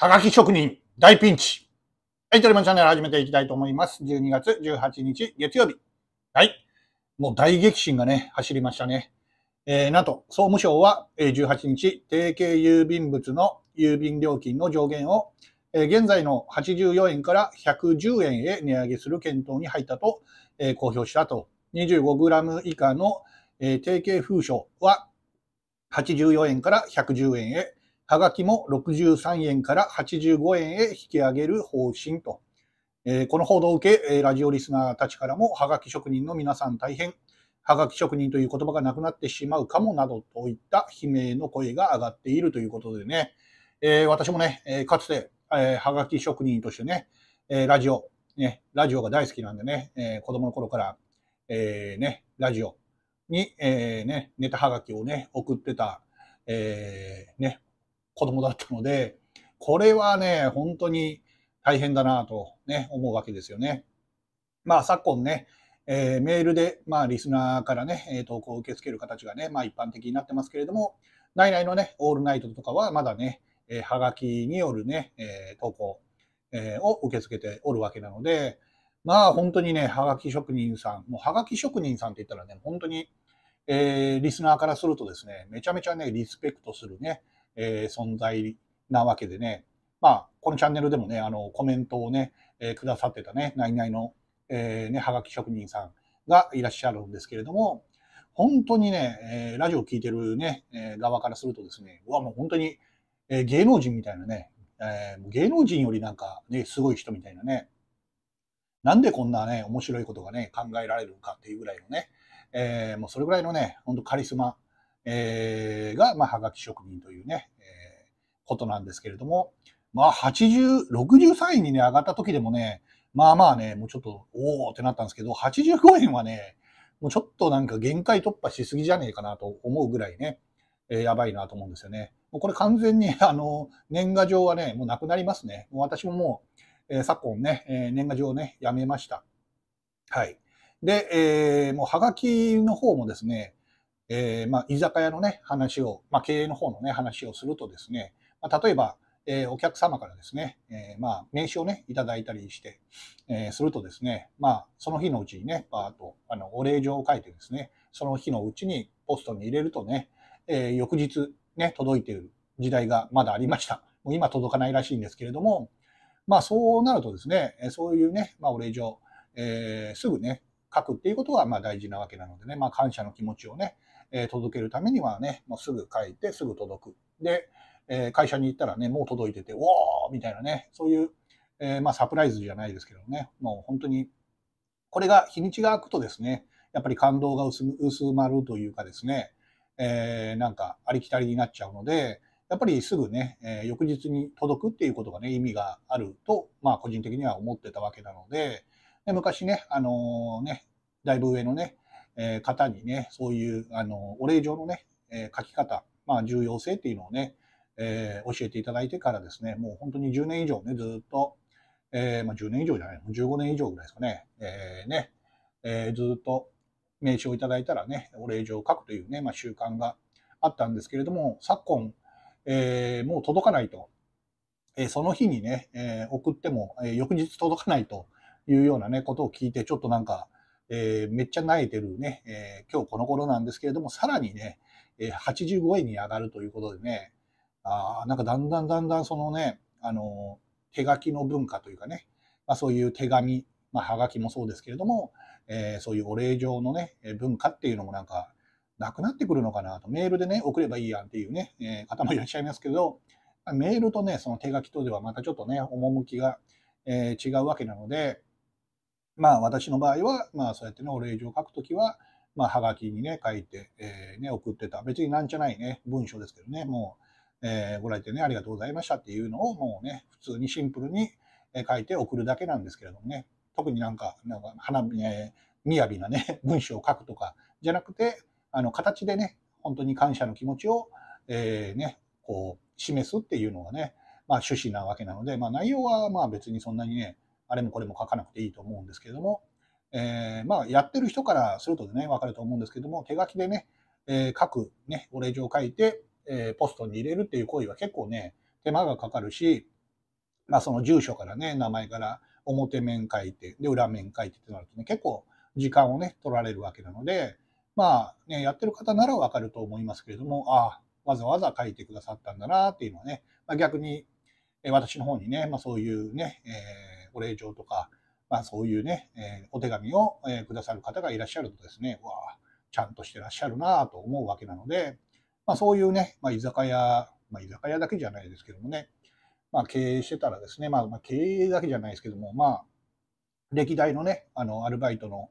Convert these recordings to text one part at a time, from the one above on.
はがき職人、大ピンチ。はい、トリマンチャンネル始めていきたいと思います。12月18日、月曜日。はい。もう大激震がね、走りましたね。えー、なんと、総務省は18日、定型郵便物の郵便料金の上限を、え現在の84円から110円へ値上げする検討に入ったと、え公表したと。25g 以下の、え定型封書は84円から110円へはがきも63円から85円へ引き上げる方針と。この報道を受け、ラジオリスナーたちからも、はがき職人の皆さん大変、はがき職人という言葉がなくなってしまうかもなどといった悲鳴の声が上がっているということでね、私もね、かつて、はがき職人としてね、ラジオ、ね、ラジオが大好きなんでね、子供の頃から、ね、ラジオに、ね、ネタはがきをね、送ってた、ね、子供だったので、これはね、本当に大変だなとね、思うわけですよね。まあ昨今ね、えー、メールで、まあ、リスナーからね、投稿を受け付ける形がね、まあ、一般的になってますけれども、内々のね、オールナイトとかはまだね、えー、はがきによるね、えー、投稿、えー、を受け付けておるわけなので、まあ本当にね、はがき職人さん、もうはがき職人さんって言ったらね、本当に、えー、リスナーからするとですね、めちゃめちゃね、リスペクトするね、えー、存在なわけでね、まあ、このチャンネルでもね、あの、コメントをね、えー、くださってたね、ナ々の、えー、ね、はがき職人さんがいらっしゃるんですけれども、本当にね、えー、ラジオ聴いてるね、えー、側からするとですね、うわ、もう本当に、えー、芸能人みたいなね、えー、芸能人よりなんかね、すごい人みたいなね、なんでこんなね、面白いことがね、考えられるかっていうぐらいのね、えー、もうそれぐらいのね、ほんとカリスマえー、が、まあ、はがき職人というね、えー、ことなんですけれども、まあ、80、63位にね、上がった時でもね、まあまあね、もうちょっと、おおってなったんですけど、85円はね、もうちょっとなんか限界突破しすぎじゃねえかなと思うぐらいね、えー、やばいなと思うんですよね。もうこれ完全に、あの、年賀状はね、もうなくなりますね。もう私ももう、えー、昨今ね、えー、年賀状をね、やめました。はい。で、えー、もうはがきの方もですね、えー、まあ、居酒屋のね、話を、まあ、経営の方のね、話をするとですね、まあ、例えば、えー、お客様からですね、えー、まあ、名刺をね、いただいたりして、えするとですね、まあ、その日のうちにね、パーっと、あの、お礼状を書いてですね、その日のうちにポストに入れるとね、え翌日、ね、届いている時代がまだありました。もう今届かないらしいんですけれども、まあ、そうなるとですね、そういうね、まあ、お礼状、えすぐね、書くっていうことは、まあ、大事なわけなのでね、まあ、感謝の気持ちをね、えー、届けるためにはね、もうすぐ書いて、すぐ届く。で、えー、会社に行ったらね、もう届いてて、おーみたいなね、そういう、えー、まあ、サプライズじゃないですけどね、もう本当に、これが日にちが空くとですね、やっぱり感動が薄まるというかですね、えー、なんかありきたりになっちゃうので、やっぱりすぐね、えー、翌日に届くっていうことがね、意味があると、まあ個人的には思ってたわけなので、で昔ね、あのー、ね、だいぶ上のね、え方にね、そういうあのお礼状のね、え書き方、まあ、重要性っていうのをね、えー、教えていただいてからですね、もう本当に10年以上ね、ずっと、えー、まあ、10年以上じゃない、15年以上ぐらいですかね、えー、ね、えずっと名刺をいただいたらね、お礼状を書くというね、まあ、習慣があったんですけれども、昨今、えもう届かないと、えその日にね、え送っても、え翌日届かないというようなね、ことを聞いて、ちょっとなんか、えー、めっちゃ泣いてるね、えー、今日この頃なんですけれども、さらにね、えー、85円に上がるということでね、あなんかだんだんだんだんそのね、あの手書きの文化というかね、まあ、そういう手紙、まあ、はがきもそうですけれども、えー、そういうお礼状のね、文化っていうのもなんか、なくなってくるのかなと、メールでね、送ればいいやんっていうね、えー、方もいらっしゃいますけど、メールとね、その手書きとではまたちょっとね、趣が、えー、違うわけなので、まあ私の場合は、まあそうやってね、お礼状を書くときは、まあはがきにね、書いて、えー、ね、送ってた。別になんじゃないね、文章ですけどね、もう、えー、ご来店ね、ありがとうございましたっていうのをもうね、普通にシンプルに書いて送るだけなんですけれどもね、特になんか、なんか花火、えー、みやびなね、文章を書くとかじゃなくて、あの、形でね、本当に感謝の気持ちを、えー、ね、こう、示すっていうのがね、まあ趣旨なわけなので、まあ内容はまあ別にそんなにね、あれもこれも書かなくていいと思うんですけれども、えー、まあ、やってる人からするとね、わかると思うんですけども、手書きでね、えー、書く、ね、お礼状を書いて、えー、ポストに入れるっていう行為は結構ね、手間がかかるし、まあ、その住所からね、名前から表面書いて、で、裏面書いてってなるとね、結構時間をね、取られるわけなので、まあ、ね、やってる方ならわかると思いますけれども、ああ、わざわざ書いてくださったんだなっていうのはね、まあ、逆に、え私の方にね、まあ、そういうね、えーお礼状とか、まあそういうね、えお手紙を、えくださる方がいらっしゃるとですね、わあ、ちゃんとしてらっしゃるなと思うわけなので、まあそういうね、まあ居酒屋、まあ居酒屋だけじゃないですけどもね、まあ経営してたらですね、まあ、まあ経営だけじゃないですけども、まあ歴代のね、あの、アルバイトの、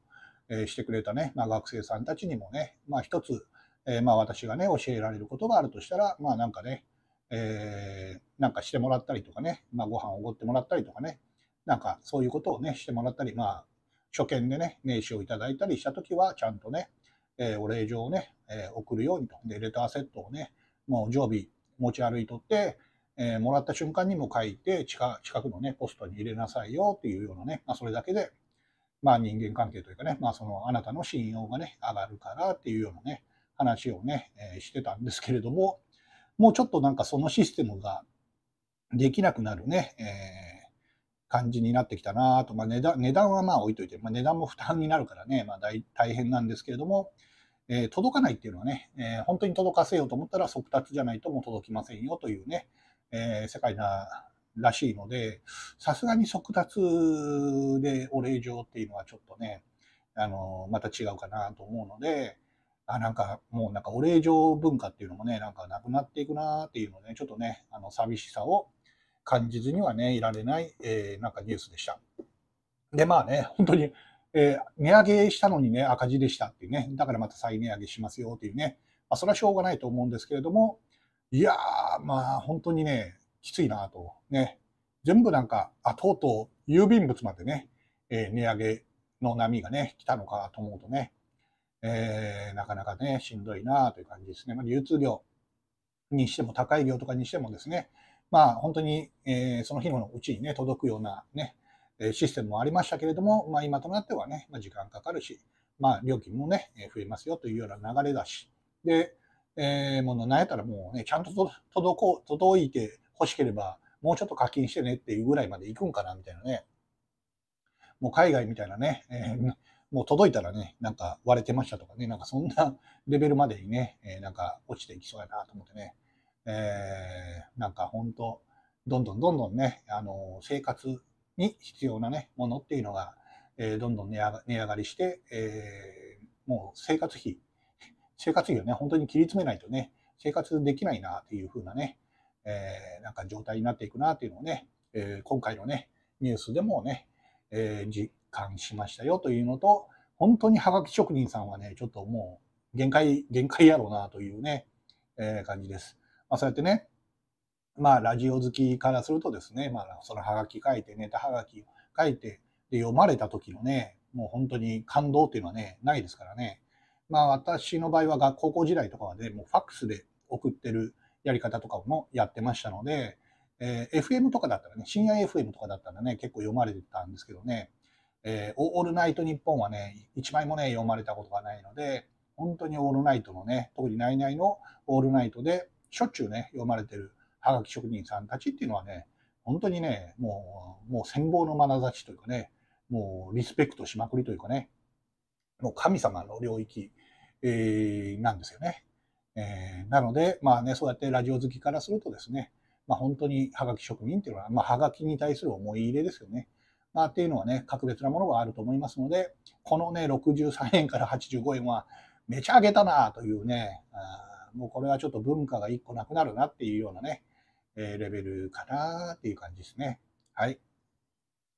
えしてくれたね、まあ、学生さんたちにもね、まあ一つ、えー、まあ私がね、教えられることがあるとしたら、まあなんかね、えー、なんかしてもらったりとかね、まあご飯おごってもらったりとかね、なんかそういうことをね、してもらったり、まあ、初見でね、名刺をいただいたりしたときは、ちゃんとね、えー、お礼状をね、えー、送るようにと。で、レターセットをね、もう常備持ち歩いとって、えー、もらった瞬間にも書いて近、近くのね、ポストに入れなさいよっていうようなね、まあ、それだけで、まあ人間関係というかね、まあそのあなたの信用がね、上がるからっていうようなね、話をね、えー、してたんですけれども、もうちょっとなんかそのシステムができなくなるね、えー感じになってきたなと、まあ、値段値段はまあ置いといて、まあ、値段も負担になるからね、まあ大、大変なんですけれども、えー、届かないっていうのはね、えー、本当に届かせようと思ったら速達じゃないともう届きませんよというね、えー、世界ならしいので、さすがに速達でお礼状っていうのはちょっとね、あのまた違うかなと思うので、あなんかもうなんかお礼状文化っていうのもね、なんかなくなっていくなっていうのね、ちょっとね、あの寂しさを感じずにはね、いられない、えー、なんかニュースでした。で、まあね、本当に、えー、値上げしたのにね、赤字でしたっていうね、だからまた再値上げしますよっていうね、まあ、それはしょうがないと思うんですけれども、いやー、まあ本当にね、きついなと、ね、全部なんか、あ、とうとう郵便物までね、えー、値上げの波がね、来たのかと思うとね、えー、なかなかね、しんどいなという感じですね。まあ、流通業にしても、高い業とかにしてもですね、まあ、本当に、えー、その日のうちにね、届くようなね、システムもありましたけれども、まあ、今となってはね、まあ、時間かかるし、まあ、料金もね、増えますよというような流れだし、で、えー、ものなんやったらもうね、ちゃんと届こう、届いて欲しければ、もうちょっと課金してねっていうぐらいまで行くんかな、みたいなね。もう海外みたいなね、えー、もう届いたらね、なんか割れてましたとかね、なんかそんなレベルまでにね、えー、なんか落ちていきそうやなと思ってね。えー、なんか本当、どんどんどんどんね、あの生活に必要な、ね、ものっていうのが、えー、どんどん値上がりして、えー、もう生活費、生活費をね、本当に切り詰めないとね、生活できないなっていうふうなね、えー、なんか状態になっていくなっていうのをね、えー、今回のね、ニュースでもね、えー、実感しましたよというのと、本当にはがき職人さんはね、ちょっともう限界、限界やろうなというね、えー、感じです。まあ、そうやってね、まあ、ラジオ好きからするとですね、まあ、そのハガキ書いて、ネタハガキ書いて、で、読まれた時のね、もう本当に感動っていうのはね、ないですからね。まあ、私の場合は学高校時代とかはね、もうファックスで送ってるやり方とかもやってましたので、えー、FM とかだったらね、深夜 FM とかだったらね、結構読まれてたんですけどね、えー、オールナイトニッポンはね、一枚もね、読まれたことがないので、本当にオールナイトのね、特にナイナイのオールナイトで、しょっちゅうね、読まれてるハガキ職人さんたちっていうのはね、本当にね、もう、もう戦望の眼差しというかね、もうリスペクトしまくりというかね、もう神様の領域、えー、なんですよね。えー、なので、まあね、そうやってラジオ好きからするとですね、まあ、本当にハガキ職人っていうのは、まあ、ハガキに対する思い入れですよね。まあ、っていうのはね、格別なものがあると思いますので、このね、63円から85円は、めちゃ上げたなというね、あもうこれはちょっと文化が1個なくなるなっていうようなね、えー、レベルかなっていう感じですね。はい。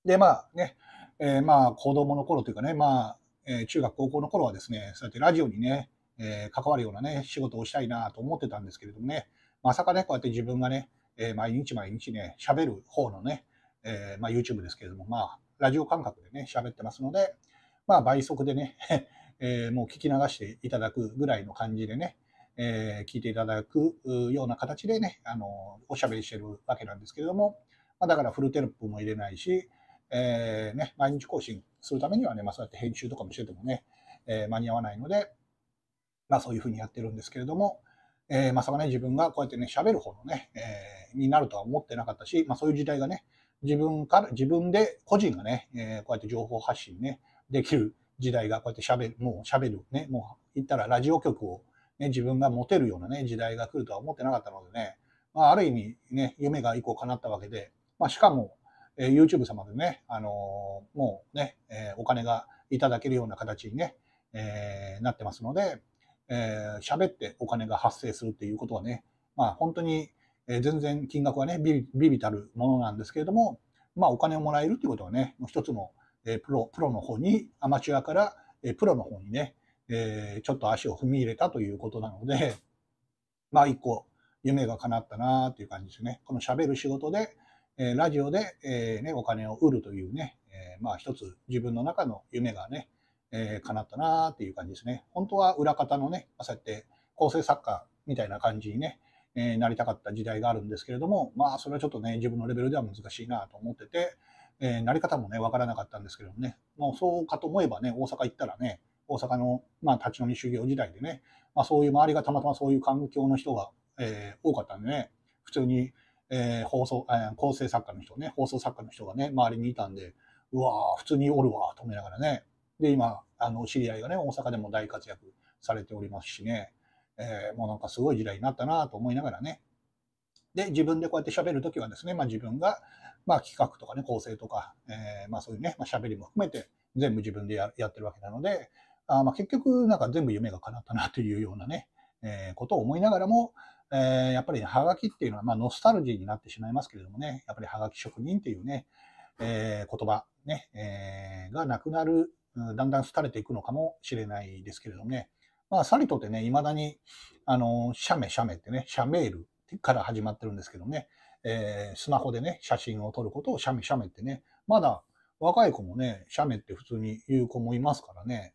で、まあね、えー、まあ子供の頃というかね、まあ、えー、中学、高校の頃はですね、そうやってラジオにね、え関わるようなね、仕事をしたいなと思ってたんですけれどもね、まさかね、こうやって自分がね、え毎日毎日ね、喋る方のね、えまあ、YouTube ですけれども、まあ、ラジオ感覚でね、喋ってますので、まあ、倍速でね、えー、もう聞き流していただくぐらいの感じでね、えー、聞いていただくような形でね、あの、おしゃべりしてるわけなんですけれども、まあ、だからフルテロップも入れないし、えー、ね、毎日更新するためにはね、まあ、そうやって編集とかもしててもね、えー、間に合わないので、まあ、そういうふうにやってるんですけれども、えー、まさかね、自分がこうやってね、喋る方のね、えー、になるとは思ってなかったし、まあ、そういう時代がね、自分から、自分で、個人がね、えー、こうやって情報発信ね、できる時代が、こうやって喋る、もう喋る、ね、もう言ったらラジオ局をね、自分が持てるようなね、時代が来るとは思ってなかったのでね、まあ、ある意味ね、夢が一個叶ったわけで、まあ、しかも、えー、YouTube 様でね、あのー、もうね、えー、お金がいただけるような形にね、えー、なってますので、喋、えー、ってお金が発生するっていうことはね、まあ、本当に、え全然金額はねビビ、たるものなんですけれども、まあ、お金をもらえるっていうことはね、もう一つの、えー、プロ、プロの方に、アマチュアから、えー、プロの方にね、えー、ちょっと足を踏み入れたということなので、まあ一個夢が叶ったなーっていう感じですね。この喋る仕事で、えー、ラジオで、えー、ね、お金を売るというね、えまあ一つ自分の中の夢がね、え叶ったなーっていう感じですね。本当は裏方のね、まあ、そうやって構成作家みたいな感じにね、えなりたかった時代があるんですけれども、まあそれはちょっとね、自分のレベルでは難しいなと思ってて、えなり方もね、わからなかったんですけどもね、もうそうかと思えばね、大阪行ったらね、大阪の、まあ、立ち飲み修行時代でね、まあ、そういう周りがたまたまそういう環境の人が、えー、多かったんでね、普通に、えー、放送、えー、構成作家の人ね、放送作家の人がね、周りにいたんで、うわー、普通におるわ、と思いながらね。で、今、あの、知り合いがね、大阪でも大活躍されておりますしね、えー、もうなんかすごい時代になったなと思いながらね。で、自分でこうやって喋るときはですね、まあ自分が、まあ企画とかね、構成とか、えー、まあそういうね、まあ喋りも含めて全部自分でややってるわけなので、あまあ、結局、なんか全部夢が叶ったなというようなね、えー、ことを思いながらも、えー、やっぱり、ね、はがきっていうのは、まあ、ノスタルジーになってしまいますけれどもね、やっぱりハガキ職人っていうね、えー、言葉ね、えー、がなくなる、だんだん廃れていくのかもしれないですけれどもね、まあ、さりとってね、未だに、あの、写メ、写メってね、写メールから始まってるんですけどね、えー、スマホでね、写真を撮ることを写メ、写メってね、まだ若い子もね、写メって普通に言う子もいますからね、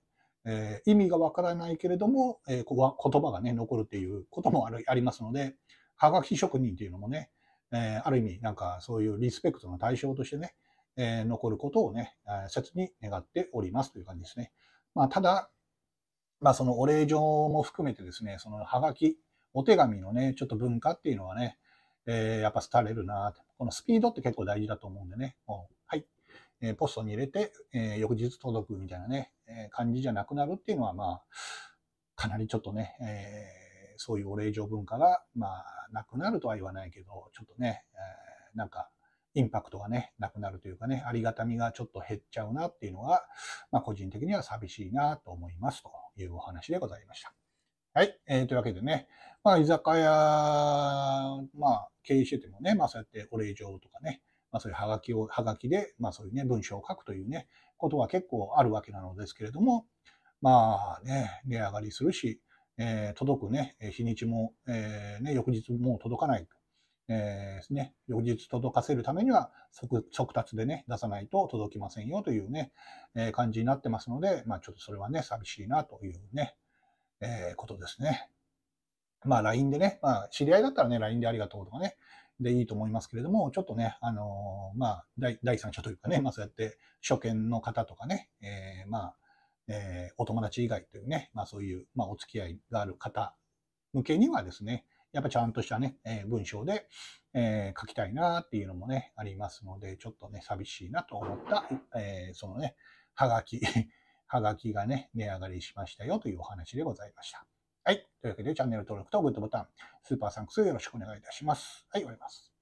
えー、意味がわからないけれども、えー、言葉がね、残るっていうこともあるありますので、はがき職人っていうのもね、えー、ある意味、なんかそういうリスペクトの対象としてね、えー、残ることをね、切に願っておりますという感じですね。まあ、ただ、まあ、そのお礼状も含めてですね、そのはがき、お手紙のね、ちょっと文化っていうのはね、えー、やっぱ廃れるなこのスピードって結構大事だと思うんでね、もう、はい、えー、ポストに入れて、えー、翌日届くみたいなね、え感じじゃなくなるっていうのは、まあ、かなりちょっとね、えー、そういうお礼状文化が、まあ、なくなるとは言わないけど、ちょっとね、えー、なんか、インパクトがね、なくなるというかね、ありがたみがちょっと減っちゃうなっていうのが、まあ、個人的には寂しいなと思いますというお話でございました。はい。えー、というわけでね、まあ、居酒屋、まあ、経営しててもね、まあ、そうやってお礼状とかね、まあ、そういうハガキを、ハガキで、まあ、そういうね、文章を書くというね、ことが結構あるわけなのですけれども、まあね、値上がりするし、えー、届くね、日にちも、えー、ね、翌日もう届かないと。えー、ね、翌日届かせるためには速、達でね、出さないと届きませんよというね、えー、感じになってますので、まあちょっとそれはね、寂しいなというね、えー、ことですね。まあ LINE でね、まあ知り合いだったらね、LINE でありがとうとかね、でいいと思いますけれども、ちょっとね、あのまあ第、三者というかね、まあ、そうやって初見の方とかね、えー、まあ、えー、お友達以外というね、まあ、そういう、まあ、お付き合いがある方向けにはですね、やっぱちゃんとしたね、えー、文章で、えー、書きたいなっていうのもね、ありますので、ちょっとね、寂しいなと思った、えそのね、はがき、はがきがね、値上がりしましたよというお話でございました。というわけで、チャンネル登録とグッドボタン、スーパーサンクスよろしくお願いいたします。はい、終わります。